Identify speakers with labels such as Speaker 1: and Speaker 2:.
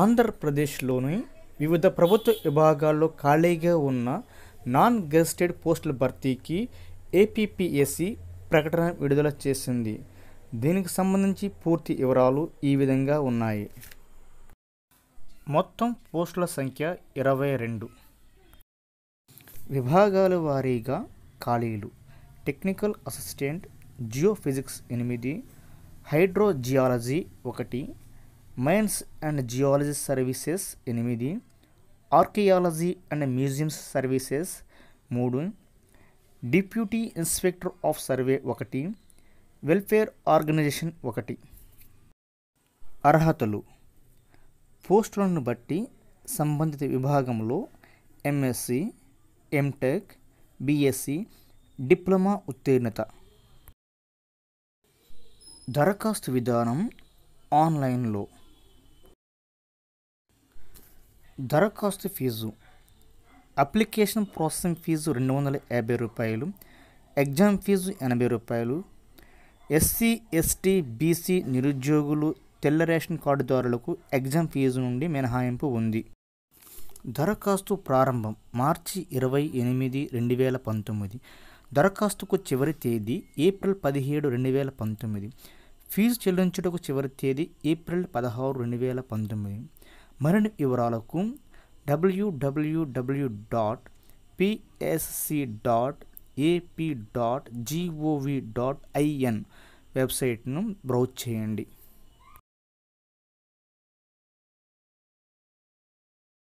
Speaker 1: ఆంధ్రప్రదేశ్లోని
Speaker 2: వివిధ ప్రభుత్వ విభాగాల్లో ఖాళీగా ఉన్న నాన్ గెస్టెడ్ పోస్టుల భర్తీకి ఏపీపీఎస్సి ప్రకటన విడుదల చేసింది దీనికి సంబంధించి పూర్తి వివరాలు ఈ విధంగా ఉన్నాయి మొత్తం పోస్టుల సంఖ్య ఇరవై రెండు విభాగాల వారీగా ఖాళీలు టెక్నికల్ అసిస్టెంట్ జియోఫిజిక్స్ ఎనిమిది హైడ్రోజియాలజీ ఒకటి మైన్స్ అండ్ జియాలజీ సర్వీసెస్ ఎనిమిది ఆర్కియాలజీ అండ్ మ్యూజియంస్ సర్వీసెస్ మూడు డిప్యూటీ ఇన్స్పెక్టర్ ఆఫ్ సర్వే ఒకటి వెల్ఫేర్ ఆర్గనైజేషన్ ఒకటి అర్హతలు పోస్టులను బట్టి సంబంధిత విభాగంలో ఎంఎస్సి ఎంటెక్ బిఎస్సి డిప్లొమా ఉత్తీర్ణత దరఖాస్తు విధానం ఆన్లైన్లో దరఖాస్తు ఫీజు అప్లికేషన్ ప్రాసెసింగ్ ఫీజు రెండు వందల యాభై రూపాయలు ఎగ్జామ్ ఫీజు ఎనభై రూపాయలు ఎస్సీ ఎస్టీ బీసీ నిరుద్యోగులు తెల్ల రేషన్ కార్డుదారులకు ఎగ్జామ్ ఫీజు నుండి మినహాయింపు ఉంది దరఖాస్తు ప్రారంభం మార్చి ఇరవై ఎనిమిది రెండు వేల పంతొమ్మిది దరఖాస్తుకు చివరి తేదీ ఏప్రిల్ పదిహేడు రెండు వేల పంతొమ్మిది ఫీజు చెల్లించుటకు చివరి తేదీ ఏప్రిల్ పదహారు రెండు వేల పంతొమ్మిది మరిన్ని వివరాలకు W W W dot PSC dot AP dot GOV dot IN వెబ్సైట్ను
Speaker 1: బ్రౌజ్ చేయండి